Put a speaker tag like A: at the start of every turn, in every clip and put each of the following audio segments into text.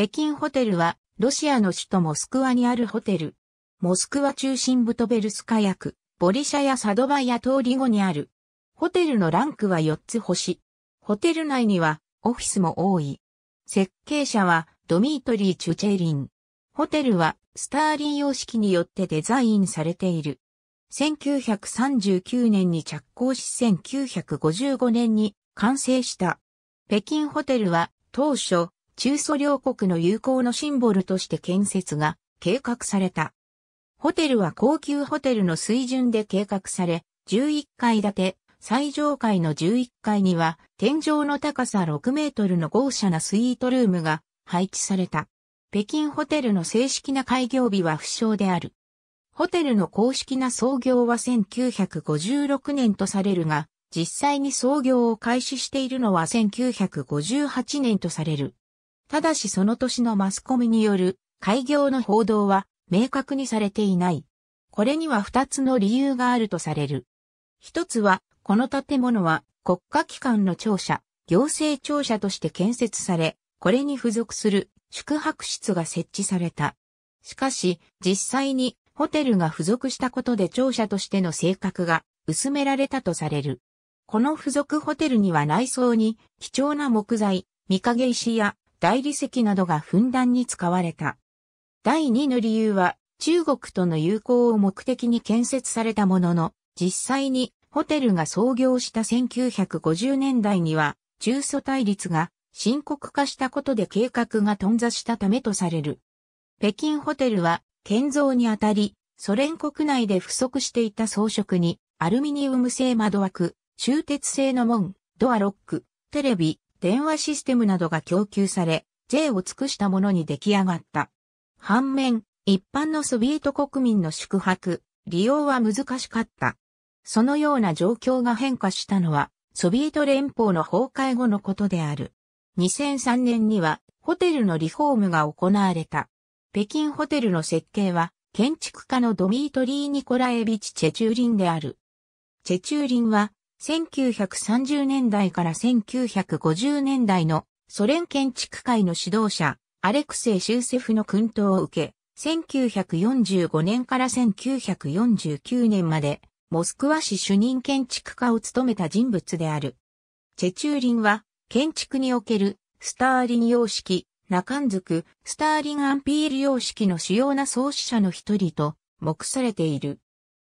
A: 北京ホテルは、ロシアの首都モスクワにあるホテル。モスクワ中心部トベルスカヤク、ボリシャやサドバヤ通り後にある。ホテルのランクは4つ星。ホテル内には、オフィスも多い。設計者は、ドミートリー・チュチェリン。ホテルは、スターリン様式によってデザインされている。1939年に着工し1955年に完成した。北京ホテルは当初中ソ両国の友好のシンボルとして建設が計画された。ホテルは高級ホテルの水準で計画され、11階建て、最上階の11階には、天井の高さ6メートルの豪奢なスイートルームが配置された。北京ホテルの正式な開業日は不詳である。ホテルの公式な創業は1956年とされるが、実際に創業を開始しているのは1958年とされる。ただしその年のマスコミによる開業の報道は明確にされていない。これには二つの理由があるとされる。一つは、この建物は国家機関の庁舎、行政庁舎として建設され、これに付属する宿泊室が設置された。しかし、実際にホテルが付属したことで庁舎としての性格が薄められたとされる。この付属ホテルには内装に貴重な木材、見影石や大理石などがふんだんに使われた。第2の理由は、中国との友好を目的に建設されたものの、実際にホテルが創業した1950年代には、中祖対立が深刻化したことで計画が頓挫したためとされる。北京ホテルは、建造にあたり、ソ連国内で不足していた装飾に、アルミニウム製窓枠、鋳鉄製の門、ドアロック、テレビ、電話システムなどが供給され、税を尽くしたものに出来上がった。反面、一般のソビエト国民の宿泊、利用は難しかった。そのような状況が変化したのは、ソビエト連邦の崩壊後のことである。2003年には、ホテルのリフォームが行われた。北京ホテルの設計は、建築家のドミートリー・ニコラエビチ・チェチューリンである。チェチューリンは、1930年代から1950年代のソ連建築界の指導者、アレクセイ・シューセフの訓導を受け、1945年から1949年まで、モスクワ市主任建築家を務めた人物である。チェチューリンは、建築における、スターリン様式、ナカンズク、スターリンアンピール様式の主要な創始者の一人と、目されている。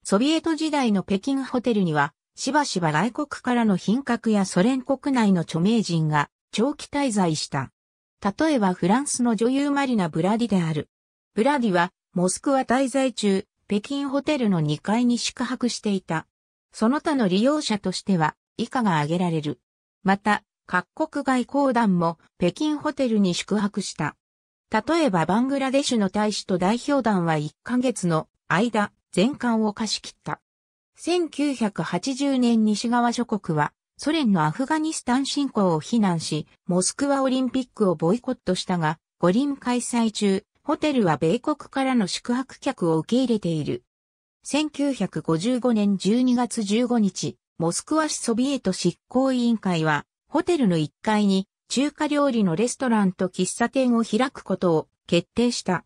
A: ソビエト時代の北京ホテルには、しばしば外国からの品格やソ連国内の著名人が長期滞在した。例えばフランスの女優マリナ・ブラディである。ブラディはモスクワ滞在中、北京ホテルの2階に宿泊していた。その他の利用者としては以下が挙げられる。また、各国外交団も北京ホテルに宿泊した。例えばバングラデシュの大使と代表団は1ヶ月の間、全館を貸し切った。1980年西側諸国はソ連のアフガニスタン侵攻を非難し、モスクワオリンピックをボイコットしたが、五輪開催中、ホテルは米国からの宿泊客を受け入れている。1955年12月15日、モスクワ市ソビエト執行委員会は、ホテルの1階に中華料理のレストランと喫茶店を開くことを決定した。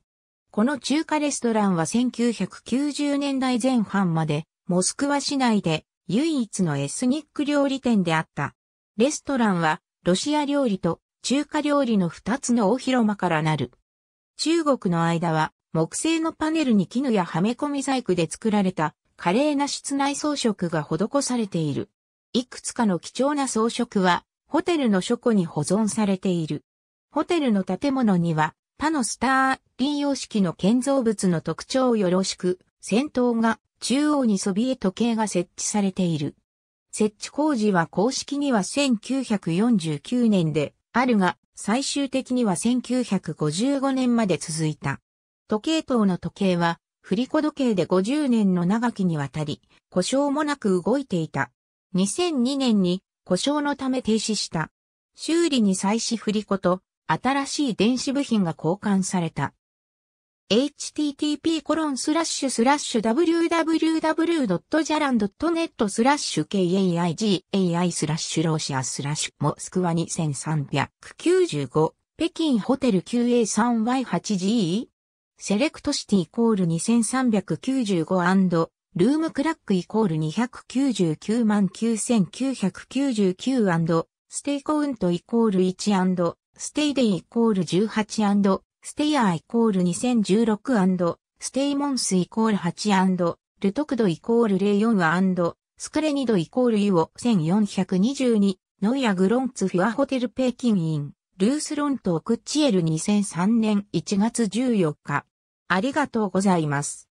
A: この中華レストランは1990年代前半までモスクワ市内で唯一のエスニック料理店であった。レストランはロシア料理と中華料理の二つの大広間からなる。中国の間は木製のパネルに絹やはめ込み細工で作られた華麗な室内装飾が施されている。いくつかの貴重な装飾はホテルの書庫に保存されている。ホテルの建物にはパのスターリー様式の建造物の特徴をよろしく、戦闘が中央にソビエト系が設置されている。設置工事は公式には1949年であるが、最終的には1955年まで続いた。時計塔の時計は、振り子時計で50年の長きにわたり、故障もなく動いていた。2002年に故障のため停止した。修理に際し振り子と新しい電子部品が交換された。http://www.jalan.net スラッシュ kaigai スラッシュロシアスラッシュモスクワ2395北京ホテル QA3Y8GE セレクトシティイコール2395ルームクラックイコール299万9999ステイコウントイコール1ステイデイイコール18ステイアイコール 2016& ステイモンスイコール 8& ルトクドイコール 04& スクレニドイコールユオ1422ノイアグロンツフュアホテルペキンインルースロントククチエル2003年1月14日ありがとうございます。